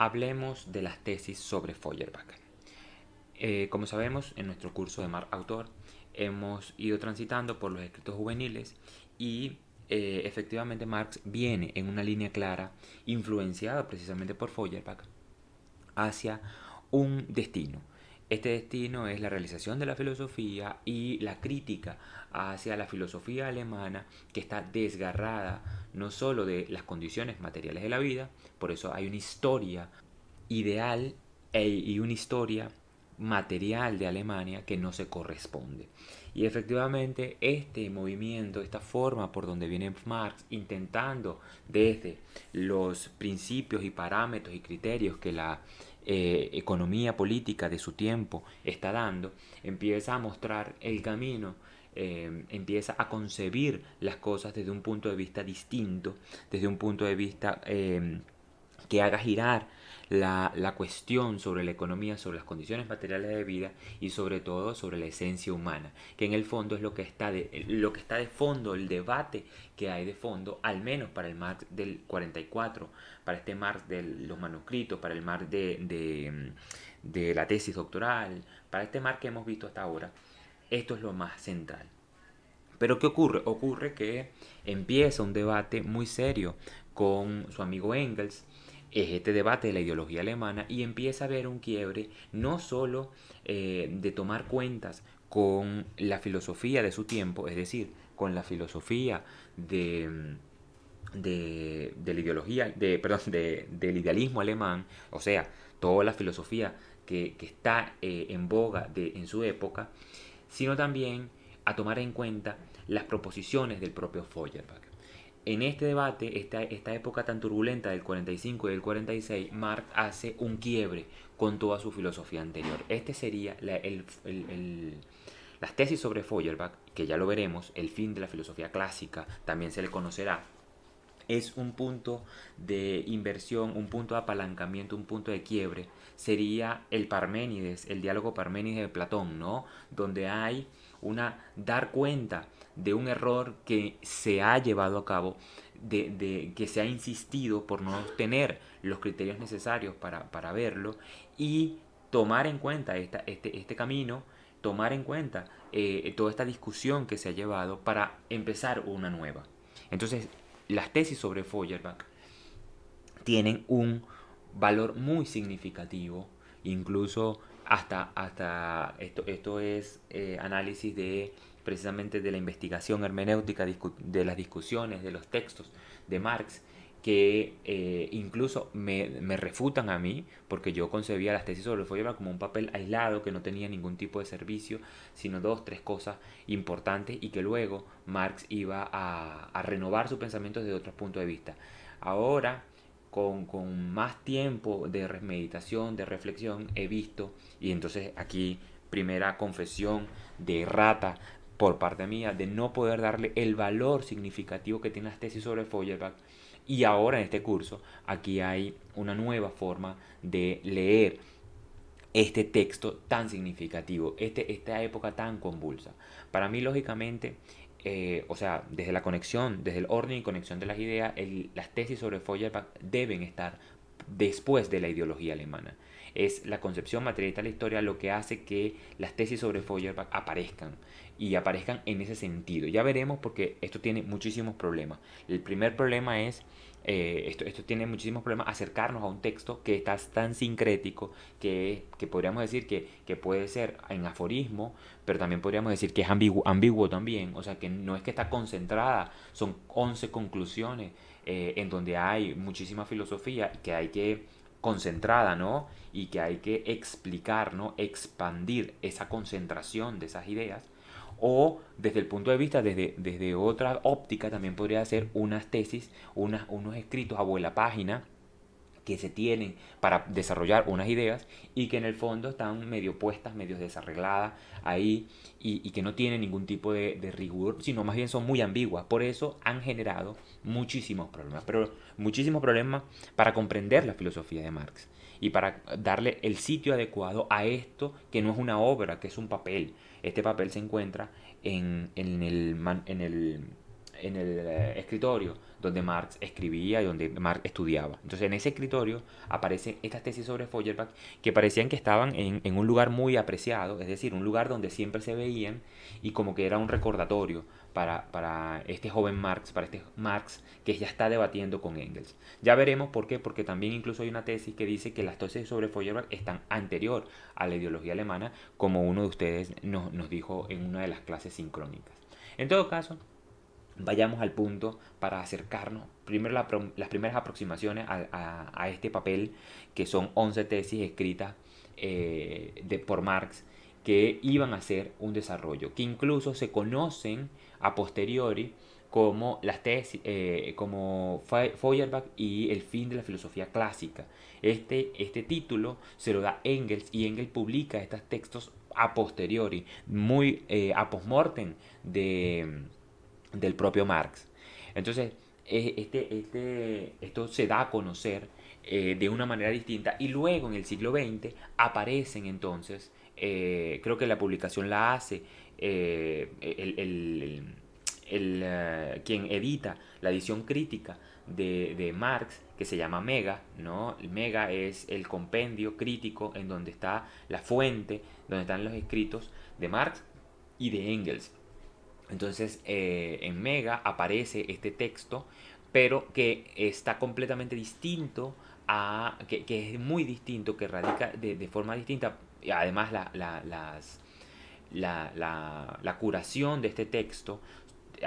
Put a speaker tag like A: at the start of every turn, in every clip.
A: Hablemos de las tesis sobre Feuerbach. Eh, como sabemos, en nuestro curso de Mar Autor hemos ido transitando por los escritos juveniles y eh, efectivamente Marx viene en una línea clara, influenciada precisamente por Feuerbach, hacia un destino, este destino es la realización de la filosofía y la crítica hacia la filosofía alemana que está desgarrada no sólo de las condiciones materiales de la vida, por eso hay una historia ideal eh, y una historia material de Alemania que no se corresponde. Y efectivamente este movimiento, esta forma por donde viene Marx intentando desde los principios y parámetros y criterios que la eh, economía política de su tiempo está dando, empieza a mostrar el camino eh, empieza a concebir las cosas desde un punto de vista distinto, desde un punto de vista eh, que haga girar la, cuestión sobre la economía, sobre las condiciones materiales de vida y sobre todo sobre la esencia humana, que en el fondo es lo que está de, lo que está de fondo, el debate que hay de fondo, al menos para el Marx del 44, para este mar de los manuscritos, para el mar de, la tesis doctoral, para este mar que hemos visto hasta ahora, esto es lo más central. Pero ¿qué ocurre? Ocurre que empieza un debate muy serio con su amigo Engels, es este debate de la ideología alemana y empieza a haber un quiebre no sólo eh, de tomar cuentas con la filosofía de su tiempo, es decir, con la filosofía de, mm, de, la ideología, de, perdón, del idealismo alemán, o sea, toda la filosofía que, que está eh, en boga de, en su época, sino también a tomar en cuenta las proposiciones del propio Feuerbach. En este debate, esta, época tan turbulenta del 45 y del 46, Marx hace un quiebre con toda su filosofía anterior. Este sería la, las tesis sobre Feuerbach, que ya lo veremos, el fin de la filosofía clásica, también se le conocerá, es un punto de inversión, un punto de apalancamiento, un punto de quiebre. Sería el Parménides, el diálogo Parménides de Platón, ¿no? Donde hay una dar cuenta de un error que se ha llevado a cabo, de, que se ha insistido por no tener los criterios necesarios para, verlo y tomar en cuenta este, este camino, tomar en cuenta eh, toda esta discusión que se ha llevado para empezar una nueva. Entonces, las tesis sobre Feuerbach tienen un valor muy significativo, incluso hasta, hasta esto, esto es eh, análisis de precisamente de la investigación hermenéutica, de las discusiones, de los textos de Marx, que eh, incluso me, refutan a mí, porque yo concebía las tesis sobre Feuerbach como un papel aislado que no tenía ningún tipo de servicio, sino dos, tres cosas importantes y que luego Marx iba a, renovar su pensamiento desde otro punto de vista. Ahora, con, con más tiempo de meditación, de reflexión, he visto, y entonces aquí primera confesión de rata por parte mía de no poder darle el valor significativo que tiene las tesis sobre Feuerbach. Y ahora en este curso, aquí hay una nueva forma de leer este texto tan significativo, este, esta época tan convulsa. Para mí, lógicamente, eh, o sea, desde la conexión, desde el orden y conexión de las ideas, las tesis sobre Feuerbach deben estar después de la ideología alemana. Es la concepción materialista de la historia lo que hace que las tesis sobre Feuerbach aparezcan y aparezcan en ese sentido. Ya veremos porque esto tiene muchísimos problemas. El primer problema es, eh, esto, esto tiene muchísimos problemas, acercarnos a un texto que está tan sincrético que, que podríamos decir que, puede ser en aforismo, pero también podríamos decir que es ambiguo, también. O sea, que no es que está concentrada, son 11 conclusiones eh, en donde hay muchísima filosofía que hay que concentrada, ¿no? Y que hay que explicar, ¿no? Expandir esa concentración de esas ideas o desde el punto de vista, desde, otra óptica, también podría hacer unas tesis, unos escritos a vuela página que se tienen para desarrollar unas ideas y que en el fondo están medio puestas, medio desarregladas ahí y, que no tienen ningún tipo de, de, rigor, sino más bien son muy ambiguas. Por eso han generado muchísimos problemas, pero muchísimos problemas para comprender la filosofía de Marx y para darle el sitio adecuado a esto que no es una obra, que es un papel, este papel se encuentra en, en el, en el, eh, escritorio donde Marx escribía y donde Marx estudiaba. Entonces en ese escritorio aparecen estas tesis sobre Feuerbach que parecían que estaban en, un lugar muy apreciado, es decir, un lugar donde siempre se veían y como que era un recordatorio para, este joven Marx, para este Marx que ya está debatiendo con Engels. Ya veremos por qué, porque también incluso hay una tesis que dice que las tesis sobre Feuerbach están anterior a la ideología alemana, como uno de ustedes nos, nos dijo en una de las clases sincrónicas. En todo caso, vayamos al punto para acercarnos. Primero las primeras aproximaciones a, este papel, que son 11 tesis escritas eh, de, por Marx, que iban a ser un desarrollo, que incluso se conocen a posteriori como las tesis, eh, como Feuerbach y el fin de la filosofía clásica. Este, este título se lo da Engels y Engels publica estos textos a posteriori, muy eh, a postmortem de, del propio Marx. Entonces, e, este, este, esto se da a conocer eh, de una manera distinta y luego en el siglo XX aparecen entonces, creo que la publicación la hace eh, el, eh, quien edita la edición crítica de, Marx, que se llama Mega, ¿no? Mega es el compendio crítico en donde está la fuente, donde están los escritos de Marx y de Engels. Entonces, eh, en Mega aparece este texto, pero que está completamente distinto a, que, es muy distinto, que radica de, forma distinta, además las la, la, curación de este texto,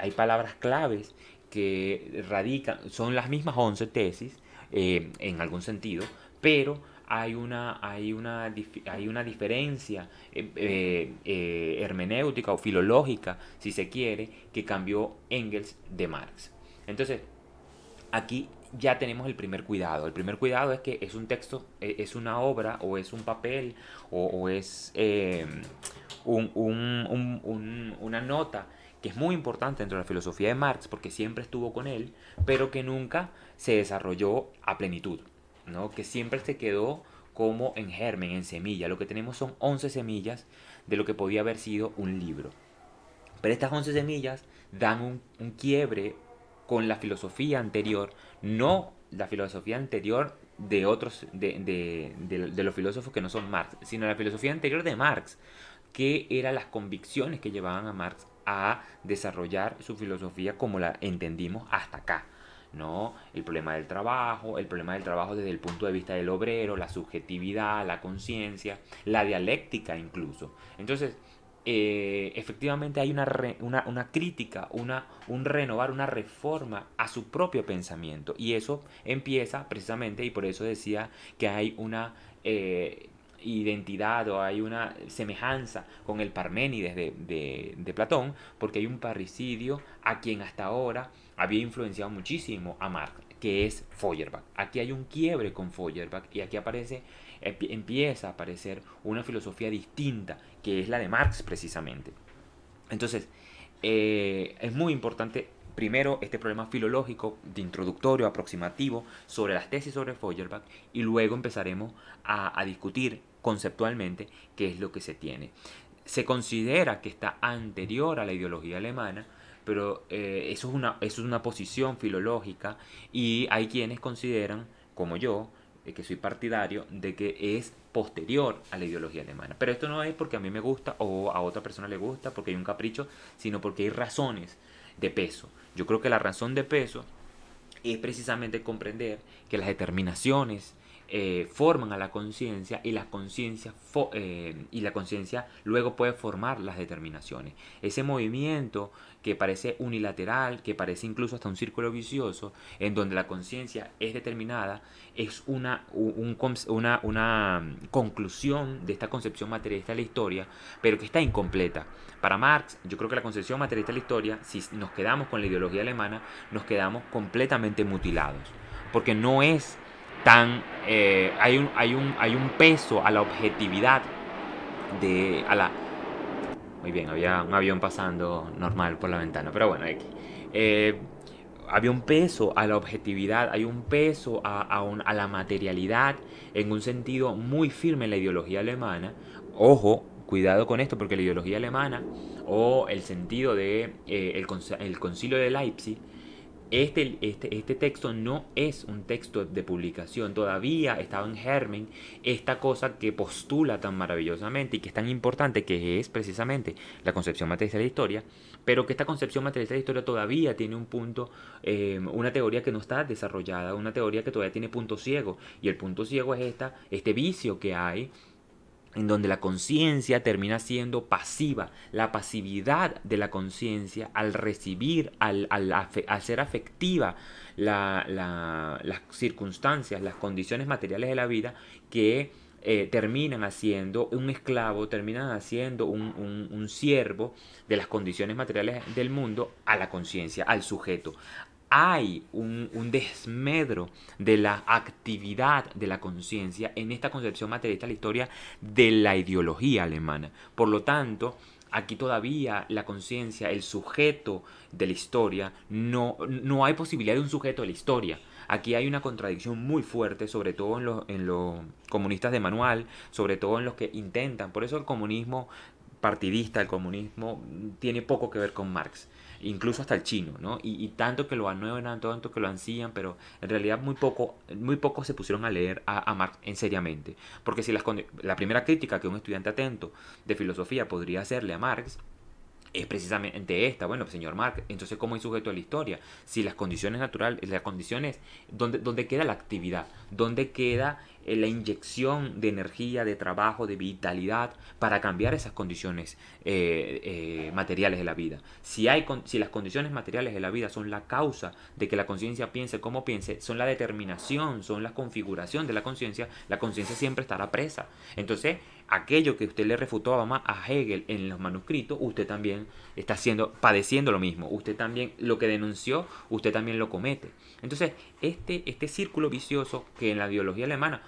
A: hay palabras claves que radican, son las mismas 11 tesis eh, en algún sentido, pero hay una, hay una, hay una diferencia eh, eh, hermenéutica o filológica, si se quiere, que cambió Engels de Marx. Entonces, aquí ya tenemos el primer cuidado. El primer cuidado es que es un texto, es una obra o es un papel o es una nota que es muy importante dentro de la filosofía de Marx porque siempre estuvo con él, pero que nunca se desarrolló a plenitud, ¿no? que siempre se quedó como en germen, en semilla. Lo que tenemos son 11 semillas de lo que podía haber sido un libro. Pero estas 11 semillas dan un, quiebre con la filosofía anterior, no la filosofía anterior de otros, de, de, los filósofos que no son Marx, sino la filosofía anterior de Marx qué eran las convicciones que llevaban a Marx a desarrollar su filosofía como la entendimos hasta acá. ¿no? El problema del trabajo, el problema del trabajo desde el punto de vista del obrero, la subjetividad, la conciencia, la dialéctica incluso. Entonces, eh, efectivamente hay una, una, crítica, una, un renovar, una reforma a su propio pensamiento. Y eso empieza precisamente, y por eso decía que hay una eh, identidad o hay una semejanza con el Parménides de, Platón, porque hay un parricidio a quien hasta ahora había influenciado muchísimo a Marx, que es Feuerbach. Aquí hay un quiebre con Feuerbach y aquí aparece, empieza a aparecer una filosofía distinta, que es la de Marx precisamente. Entonces, eh, es muy importante primero este problema filológico de introductorio aproximativo sobre las tesis sobre Feuerbach y luego empezaremos a discutir conceptualmente qué es lo que se tiene. Se considera que está anterior a la ideología alemana, pero eh, eso, es una, es una posición filológica y hay quienes consideran, como yo, eh, que soy partidario, de que es posterior a la ideología alemana. Pero esto no es porque a mí me gusta o a otra persona le gusta, porque hay un capricho, sino porque hay razones de peso. Yo creo que la razón de peso es precisamente comprender que las determinaciones eh, forman a la conciencia y la conciencia eh, y la conciencia luego puede formar las determinaciones. Ese movimiento que parece unilateral, que parece incluso hasta un círculo vicioso, en donde la conciencia es determinada, es una, una mm, conclusión de esta concepción materialista de la historia, pero que está incompleta. Para Marx, yo creo que la concepción materialista de la historia, si nos quedamos con la ideología alemana, nos quedamos completamente mutilados, porque no es tan eh, hay, un, hay, un, hay un peso a la objetividad de a la muy bien había un avión pasando normal por la ventana pero bueno aquí, eh, había un peso a la objetividad hay un peso a, la materialidad en un sentido muy firme en la ideología alemana ojo cuidado con esto porque la ideología alemana o el sentido de eh, el concilio de Leipzig este, este, este, texto no es un texto de publicación, todavía estaba en germen esta cosa que postula tan maravillosamente y que es tan importante, que es precisamente la concepción materialista de la historia, pero que esta concepción materialista de la historia todavía tiene un punto, eh, una teoría que no está desarrollada, una teoría que todavía tiene punto ciego, y el punto ciego es esta, este vicio que hay en donde la conciencia termina siendo pasiva, la pasividad de la conciencia al recibir, al, hacer afectiva las circunstancias, las condiciones materiales de la vida que eh, terminan haciendo un esclavo, terminan haciendo un, un siervo de las condiciones materiales del mundo a la conciencia, al sujeto, hay un, desmedro de la actividad de la conciencia en esta concepción materialista de la historia de la ideología alemana. Por lo tanto, aquí todavía la conciencia, el sujeto de la historia, no, hay posibilidad de un sujeto de la historia. Aquí hay una contradicción muy fuerte, sobre todo en los, en los comunistas de manual, sobre todo en los que intentan. Por eso el comunismo partidista, el comunismo, tiene poco que ver con Marx incluso hasta el chino, ¿no? Y, tanto que lo anuevan, tanto que lo ansían, pero en realidad muy poco, muy poco se pusieron a leer a, Marx en seriamente. Porque si la primera crítica que un estudiante atento de filosofía podría hacerle a Marx es precisamente esta. Bueno, señor Marx, entonces ¿cómo es sujeto a la historia? Si las condiciones naturales, las condiciones, donde dónde queda la actividad? ¿Dónde queda eh, la inyección de energía, de trabajo, de vitalidad para cambiar esas condiciones eh, eh, materiales de la vida. Si, hay, si las condiciones materiales de la vida son la causa de que la conciencia piense como piense, son la determinación, son la configuración de la conciencia, la conciencia siempre estará presa. Entonces, aquello que usted le refutó a Hegel en los manuscritos, usted también está haciendo, padeciendo lo mismo. Usted también lo que denunció, usted también lo comete. Entonces, este, este círculo vicioso que en la biología alemana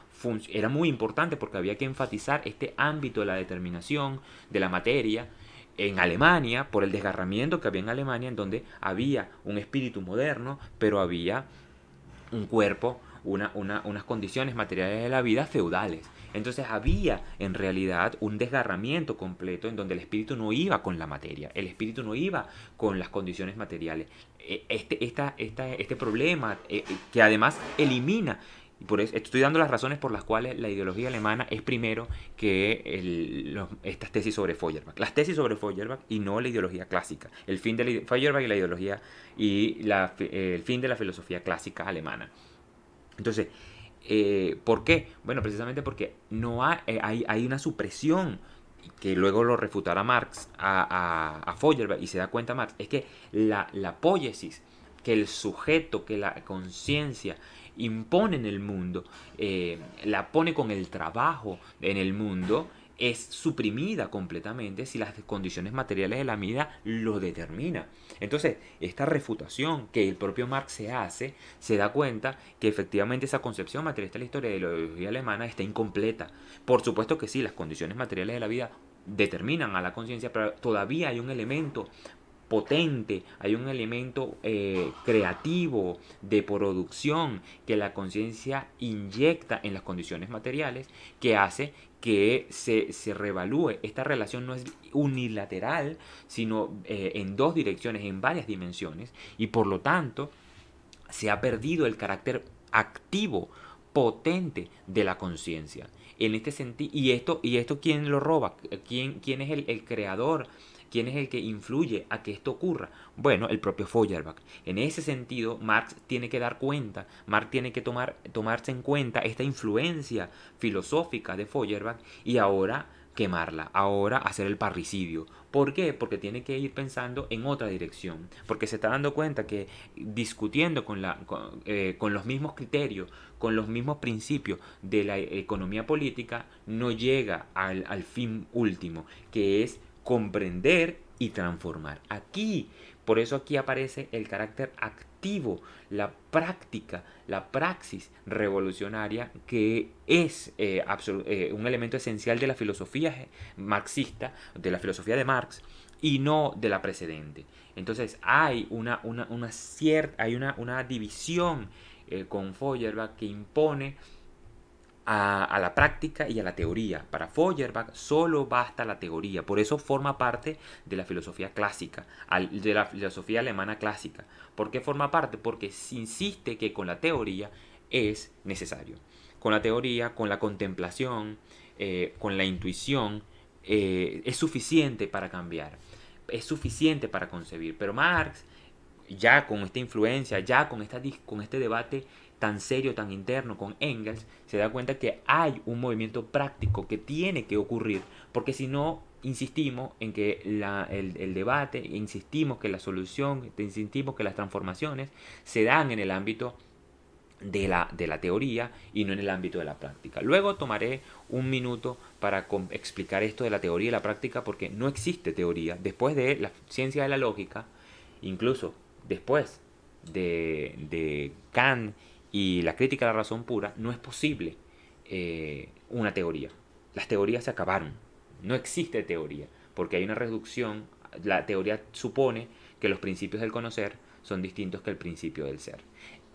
A: era muy importante porque había que enfatizar este ámbito de la determinación de la materia en Alemania, por el desgarramiento que había en Alemania, en donde había un espíritu moderno, pero había un cuerpo, unas condiciones materiales de la vida feudales. Entonces había en realidad un desgarramiento completo en donde el espíritu no iba con la materia, el espíritu no iba con las condiciones materiales. E, este, este problema eh, que además elimina estoy dando las razones por las cuales la ideología alemana es primero que estas tesis sobre Feuerbach. Las tesis sobre Feuerbach y no la ideología clásica. El fin de la, Feuerbach y la ideología y el fin de la filosofía clásica alemana. Entonces, eh, ¿por qué? Bueno, precisamente porque no eh, hay, hay, una supresión que luego lo refutará Marx a, Feuerbach y se da cuenta Marx, es que la, la que el sujeto, que la conciencia, impone en el mundo, eh, la pone con el trabajo en el mundo, es suprimida completamente si las condiciones materiales de la vida lo determina. Entonces, esta refutación que el propio Marx se hace, se da cuenta que efectivamente esa concepción materialista de la historia de la ideología alemana está incompleta. Por supuesto que sí, las condiciones materiales de la vida determinan a la conciencia, pero todavía hay un elemento potente, hay un elemento eh, creativo de producción que la conciencia inyecta en las condiciones materiales que hace que se, se revalúe. Esta relación no es unilateral, sino eh, en dos direcciones, en varias dimensiones, y por lo tanto se ha perdido el carácter activo, potente de la conciencia. En este sentido, y esto, y esto quién lo roba, quién, quién es el, el creador ¿Quién es el que influye a que esto ocurra? Bueno, el propio Feuerbach. En ese sentido, Marx tiene que dar cuenta, Marx tiene que tomar, tomarse en cuenta esta influencia filosófica de Feuerbach y ahora quemarla, ahora hacer el parricidio. ¿Por qué? Porque tiene que ir pensando en otra dirección, porque se está dando cuenta que discutiendo con, la, eh, los mismos criterios, con los mismos principios de la economía política, no llega al, al fin último, que es comprender y transformar. Aquí, por eso aquí aparece el carácter activo, la práctica, la praxis revolucionaria que es eh, eh, un elemento esencial de la filosofía marxista, de la filosofía de Marx y no de la precedente. Entonces hay una, cierta, hay una, división eh, con Feuerbach que impone a, la práctica y a la teoría. Para Feuerbach solo basta la teoría, por eso forma parte de la filosofía clásica, de la filosofía alemana clásica. ¿Por qué forma parte? Porque insiste que con la teoría es necesario. Con la teoría, con la contemplación, eh, con la intuición, eh, es suficiente para cambiar, es suficiente para concebir. Pero Marx, ya con esta influencia, ya con, esta, con este debate tan serio, tan interno con Engels, se da cuenta que hay un movimiento práctico que tiene que ocurrir, porque si no, insistimos en que el, debate, insistimos que la solución, insistimos que las transformaciones se dan en el ámbito de la, de la teoría y no en el ámbito de la práctica. Luego tomaré un minuto para explicar esto de la teoría y la práctica porque no existe teoría. Después de la ciencia de la lógica, incluso después de, de Kant y la crítica a la razón pura, no es posible eh, una teoría. Las teorías se acabaron. No existe teoría, porque hay una reducción. La teoría supone que los principios del conocer son distintos que el principio del ser.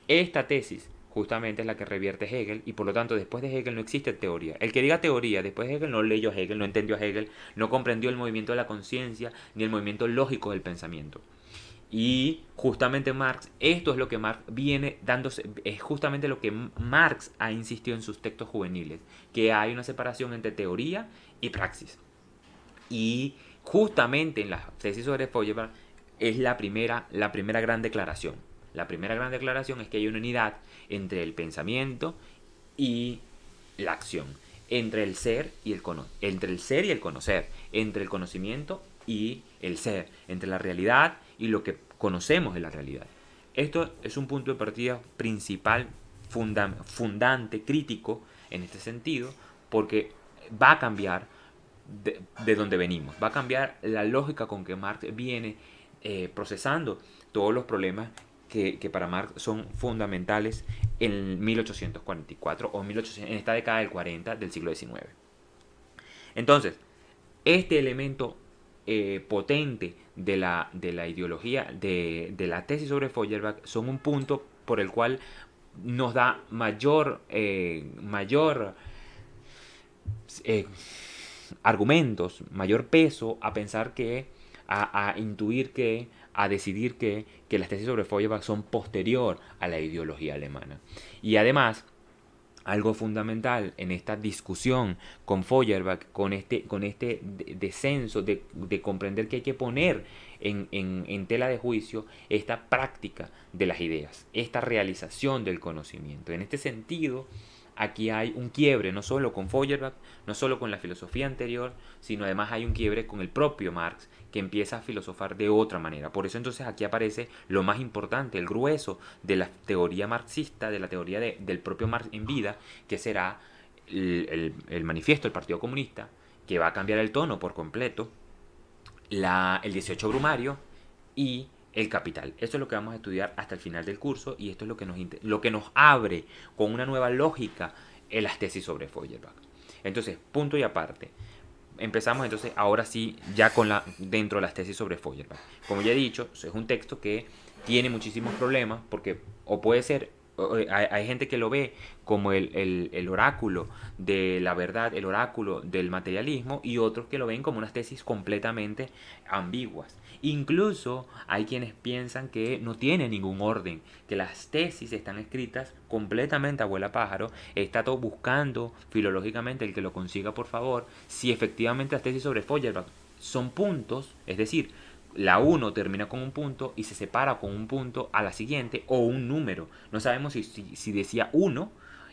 A: Esta tesis justamente es la que revierte Hegel y por lo tanto después de Hegel no existe teoría. El que diga teoría después de Hegel no leyó a Hegel, no entendió a Hegel, no comprendió el movimiento de la conciencia ni el movimiento lógico del pensamiento. Y justamente Marx, esto es lo que Marx viene dándose, es justamente lo que Marx ha insistido en sus textos juveniles, que hay una separación entre teoría y praxis. Y justamente en la tesis sobre Feuerbach es la primera, la primera gran declaración. La primera gran declaración es que hay una unidad entre el pensamiento y la acción, entre el ser y el, conocer, entre el conocimiento y el ser, entre la realidad y y lo que conocemos de la realidad. Esto es un punto de partida principal, fundante, crítico en este sentido, porque va a cambiar de, donde venimos, va a cambiar la lógica con que Marx viene eh, procesando todos los problemas que, para Marx son fundamentales en 1844 o en esta década del 40 del siglo XIX. Entonces, este elemento eh, potente de la, ideología, de, la tesis sobre Feuerbach, son un punto por el cual nos da mayor, eh, mayor eh, argumentos, mayor peso a pensar que, a, intuir que, a decidir que, que las tesis sobre Feuerbach son posterior a la ideología alemana. Y además, algo fundamental en esta discusión con Feuerbach, con este, con este descenso de, comprender que hay que poner en, en, en, tela de juicio esta práctica de las ideas, esta realización del conocimiento. En este sentido, aquí hay un quiebre, no solo con Feuerbach, no solo con la filosofía anterior, sino además hay un quiebre con el propio Marx, que empieza a filosofar de otra manera. Por eso entonces aquí aparece lo más importante, el grueso de la teoría marxista, de la teoría del propio Marx en vida, que será el, manifiesto del Partido Comunista, que va a cambiar el tono por completo, el 18 Brumario y el capital. Esto es lo que vamos a estudiar hasta el final del curso y esto es lo que nos, lo que nos abre con una nueva lógica en las tesis sobre Feuerbach. Entonces, punto y aparte. Empezamos entonces ahora sí ya con la dentro de las tesis sobre Feuerbach. Como ya he dicho, es un texto que tiene muchísimos problemas porque o puede ser hay, gente que lo ve como el, oráculo de la verdad, el oráculo del materialismo, y otros que lo ven como unas tesis completamente ambiguas. Incluso hay quienes piensan que no tiene ningún orden, que las tesis están escritas completamente a abuela pájaro, está todo buscando filológicamente el que lo consiga por favor, si efectivamente las tesis sobre Feuerbach son puntos, es decir, la 1 termina con un punto y se separa con un punto a la siguiente o un número. No sabemos si, decía 1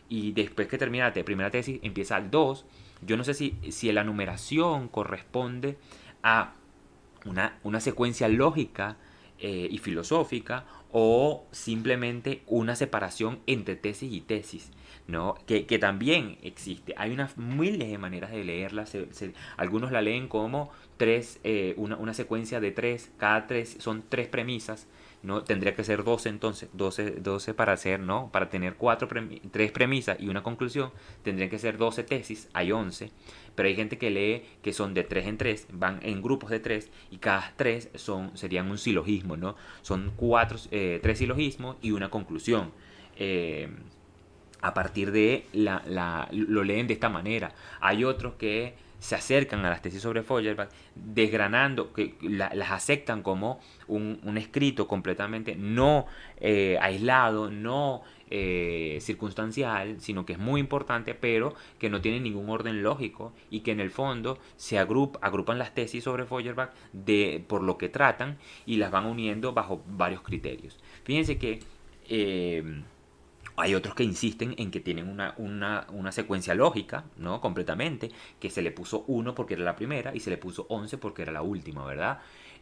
A: y después que termina la primera tesis empieza al 2. Yo no sé si, si la numeración corresponde a una, secuencia lógica eh, y filosófica o simplemente una separación entre tesis y tesis, ¿no? Que, también existe. Hay unas miles de maneras de leerla. algunos la leen como tres, eh, una, secuencia de tres, cada tres son tres premisas, ¿no? Tendría que ser 12 entonces, 12, para hacer, ¿no? Para tener cuatro tres premisas y una conclusión, tendrían que ser 12 tesis, hay 11, pero hay gente que lee que son de tres en tres, van en grupos de tres y cada tres son, serían un silogismo, ¿no? Son cuatro, eh, tres silogismos y una conclusión. Eh, a partir de la, la, lo leen de esta manera. Hay otros que se acercan a las tesis sobre Feuerbach, desgranando, que las aceptan como un, escrito completamente no eh, aislado, no eh, circunstancial, sino que es muy importante, pero que no tiene ningún orden lógico y que en el fondo se agrupan las tesis sobre Feuerbach de, por lo que tratan y las van uniendo bajo varios criterios. Fíjense que... Eh, hay otros que insisten en que tienen una, una, una, secuencia lógica, ¿no? Completamente, que se le puso 1 porque era la primera y se le puso 11 porque era la última, ¿verdad?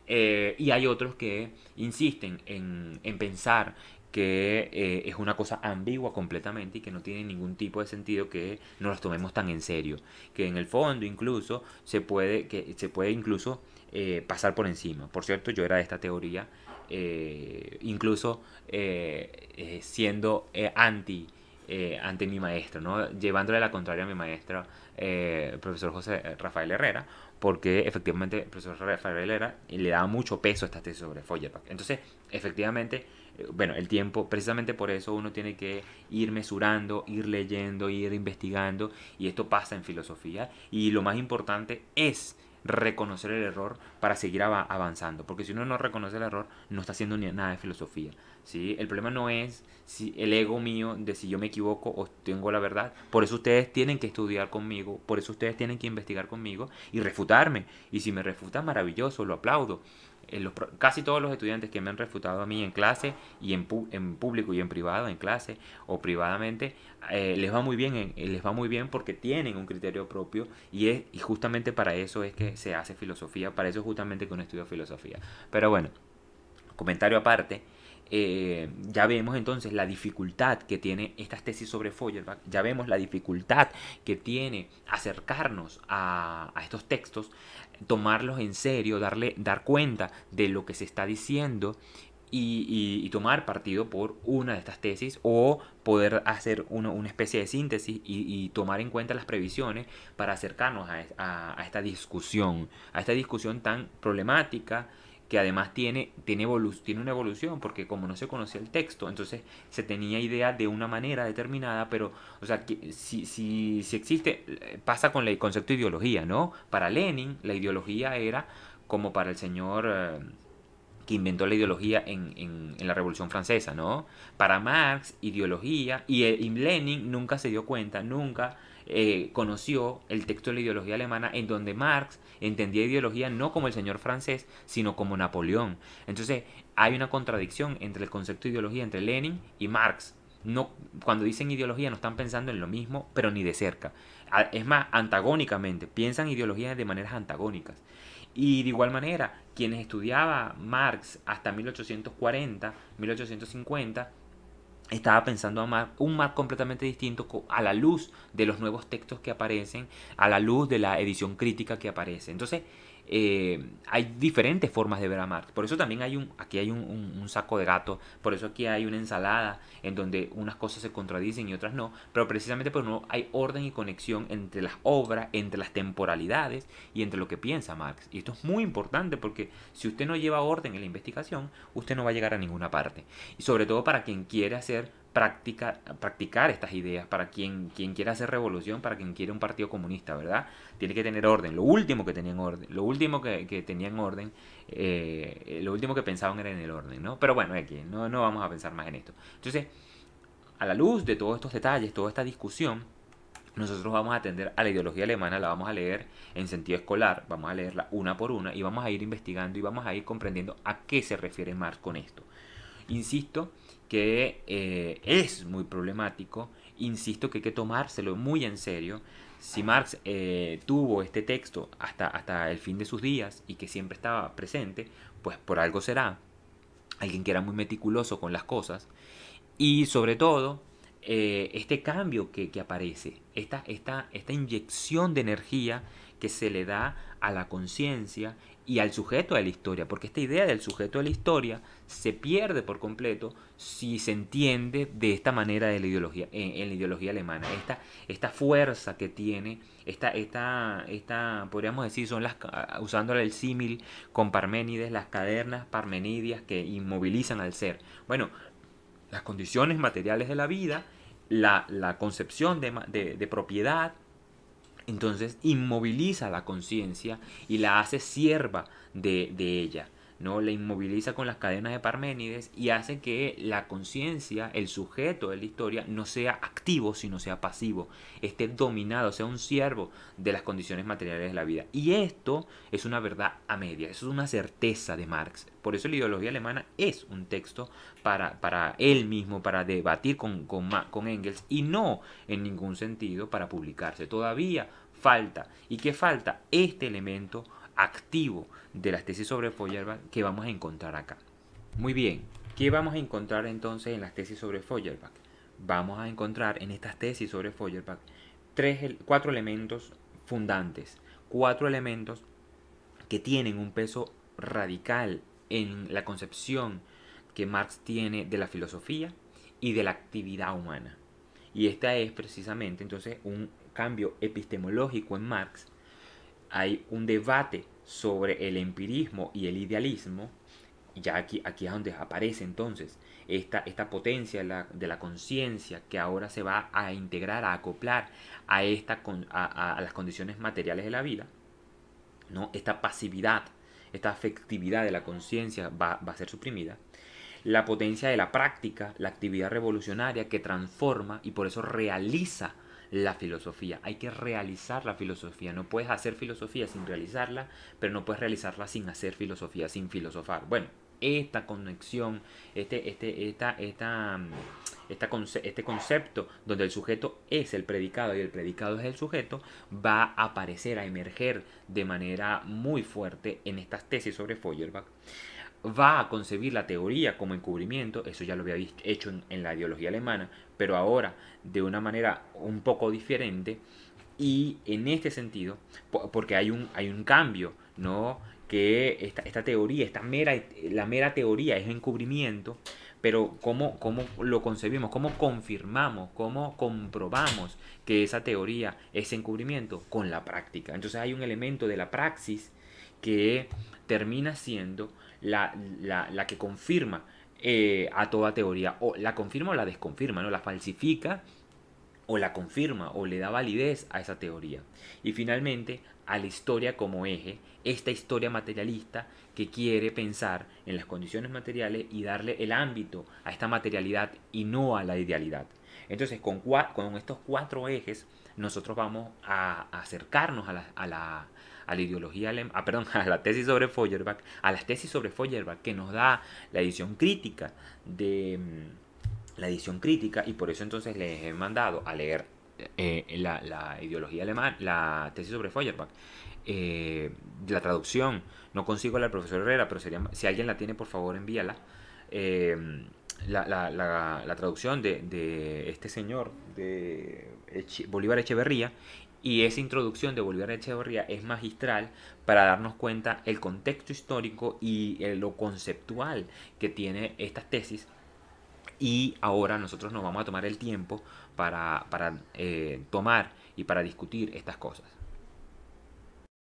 A: Eh, y hay otros que insisten en, en pensar que eh, es una cosa ambigua completamente y que no tiene ningún tipo de sentido que nos las tomemos tan en serio. Que en el fondo incluso se puede, que se puede incluso eh, pasar por encima. Por cierto, yo era de esta teoría eh, incluso eh, eh, siendo anti, ante mi maestro, ¿no? llevándole la contraria a mi maestra, profesor José Rafael Herrera, porque efectivamente el profesor Rafael Herrera le daba mucho peso a esta tesis sobre Feuerbach. Entonces, efectivamente, bueno, el tiempo, precisamente por eso uno tiene que ir mesurando, ir leyendo, ir investigando, y esto pasa en filosofía, y lo más importante es reconocer el error para seguir avanzando. Porque si uno no reconoce el error, no está haciendo ni nada de filosofía. ¿sí? El problema no es si el ego mío de si yo me equivoco o tengo la verdad. Por eso ustedes tienen que estudiar conmigo, por eso ustedes tienen que investigar conmigo y refutarme. Y si me refutan, maravilloso, lo aplaudo. Eh, casi todos los estudiantes que me han refutado a mí en clase y en, en público y en privado, en clase o privadamente, eh, les va muy bien, eh, les va muy bien porque tienen un criterio propio y es y justamente para eso es que se hace filosofía, para eso es justamente que uno estudia filosofía. Pero bueno, comentario aparte, eh, ya vemos entonces la dificultad que tiene estas tesis sobre Feuerbach, ya vemos la dificultad que tiene acercarnos a, estos textos, tomarlos en serio, darle, dar cuenta de lo que se está diciendo y, tomar partido por una de estas tesis o poder hacer una especie de síntesis y, tomar en cuenta las previsiones para acercarnos a, esta discusión, a esta discusión tan problemática, que además tiene, tiene, tiene una evolución, porque como no se conocía el texto, entonces se tenía idea de una manera determinada, pero, o sea, si, si, si existe, eh, pasa con el concepto de ideología, ¿no? Para Lenin, la ideología era como para el señor... Eh, que inventó la ideología en, en, la Revolución Francesa, ¿no? Para Marx, ideología, y, eh, y Lenin nunca se dio cuenta, nunca eh, conoció el texto de la ideología alemana en donde Marx entendía ideología no como el señor francés, sino como Napoleón. Entonces hay una contradicción entre el concepto de ideología entre Lenin y Marx. No, cuando dicen ideología no están pensando en lo mismo, pero ni de cerca. Es más, antagónicamente, piensan ideología de maneras antagónicas. Y de igual manera, quienes estudiaba Marx hasta 1840, 1850, estaba pensando amar un mar completamente distinto a la luz de los nuevos textos que aparecen, a la luz de la edición crítica que aparece. Entonces, eh, hay diferentes formas de ver a Marx. Por eso también hay un, aquí hay un, saco de gato, por eso aquí hay una ensalada en donde unas cosas se contradicen y otras no, pero precisamente por no hay orden y conexión entre las obras, entre las temporalidades y entre lo que piensa Marx. Y esto es muy importante porque si usted no lleva orden en la investigación, usted no va a llegar a ninguna parte. Y sobre todo para quien quiere hacer practicar estas ideas para quien, quien quiera hacer revolución, para quien quiere un partido comunista, ¿verdad? Tiene que tener orden. Lo último que tenían orden, lo último que, tenían orden, eh, lo último que pensaban era en el orden, ¿no? Pero bueno, aquí no, no vamos a pensar más en esto. Entonces, a la luz de todos estos detalles, toda esta discusión, nosotros vamos a atender a la ideología alemana, la vamos a leer en sentido escolar, vamos a leerla una por una y vamos a ir investigando y vamos a ir comprendiendo a qué se refiere Marx con esto. Insisto, que eh, es muy problemático, insisto que hay que tomárselo muy en serio. Si Marx eh, tuvo este texto hasta, hasta el fin de sus días y que siempre estaba presente, pues por algo será. Alguien que era muy meticuloso con las cosas. Y sobre todo, eh, este cambio que, que aparece, esta, esta, esta inyección de energía que se le da a la conciencia y al sujeto de la historia, porque esta idea del sujeto de la historia se pierde por completo si se entiende de esta manera de la ideología, en, la ideología alemana, esta, esta fuerza que tiene, esta, esta, esta, podríamos decir, son las, usando el símil con Parménides, las cadernas parmenidias que inmovilizan al ser. Bueno, las condiciones materiales de la vida, la, concepción de, de, de propiedad, entonces inmoviliza la conciencia y la hace sierva de, ella. ¿no? Le inmoviliza con las cadenas de Parménides y hace que la conciencia, el sujeto de la historia, no sea activo, sino sea pasivo, esté dominado, sea un siervo de las condiciones materiales de la vida. Y esto es una verdad a media, eso es una certeza de Marx. Por eso la ideología alemana es un texto para, él mismo, para debatir con, con, con Engels y no en ningún sentido para publicarse. Todavía falta. ¿Y qué falta? Este elemento activo de las tesis sobre Feuerbach que vamos a encontrar acá. Muy bien, ¿qué vamos a encontrar entonces en las tesis sobre Feuerbach? Vamos a encontrar en estas tesis sobre Feuerbach tres, cuatro elementos fundantes, cuatro elementos que tienen un peso radical en la concepción que Marx tiene de la filosofía y de la actividad humana. Y esta es precisamente entonces un cambio epistemológico en Marx. Hay un debate sobre el empirismo y el idealismo, ya aquí, aquí es donde aparece entonces esta, esta potencia de la, conciencia que ahora se va a integrar, a acoplar a, esta, las condiciones materiales de la vida, ¿no? esta pasividad, esta afectividad de la conciencia va, va a ser suprimida, la potencia de la práctica, la actividad revolucionaria que transforma y por eso realiza la filosofía. Hay que realizar la filosofía. No puedes hacer filosofía sin realizarla, pero no puedes realizarla sin hacer filosofía, sin filosofar. Bueno, esta conexión, este, este, esta, esta, mm, esta este concepto donde el sujeto es el predicado y el predicado es el sujeto, va a aparecer, a emerger de manera muy fuerte en estas tesis sobre Feuerbach va a concebir la teoría como encubrimiento, eso ya lo había hecho en, la ideología alemana, pero ahora de una manera un poco diferente y en este sentido, porque hay un, hay un cambio, ¿no? que esta, esta teoría, esta mera, la mera teoría es encubrimiento, pero ¿cómo, cómo lo concebimos, cómo confirmamos, cómo comprobamos que esa teoría es encubrimiento con la práctica. Entonces hay un elemento de la praxis que termina siendo la, que confirma eh, a toda teoría, o la confirma o la desconfirma, ¿no? La falsifica o la confirma o le da validez a esa teoría. Y finalmente, a la historia como eje, esta historia materialista que quiere pensar en las condiciones materiales y darle el ámbito a esta materialidad y no a la idealidad. Entonces, con, con estos cuatro ejes, nosotros vamos a acercarnos a la, a la ideología alemana, ah, perdón, a la tesis sobre Feuerbach, a las tesis sobre Feuerbach que nos da la edición crítica de mm, la edición crítica y por eso entonces les he mandado a leer eh, eh, la, ideología alemana, la tesis sobre Feuerbach. Eh, la traducción, no consigo la del profesor Herrera, pero si alguien la tiene, por favor, envíala. la, traducción de, de, este señor, de Bolívar Echeverría, y esa introducción de Bolívar de Echeverría es magistral para darnos cuenta el contexto histórico y eh, lo conceptual que tiene estas tesis. Y ahora nosotros nos vamos a tomar el tiempo para, eh, tomar y para discutir estas cosas.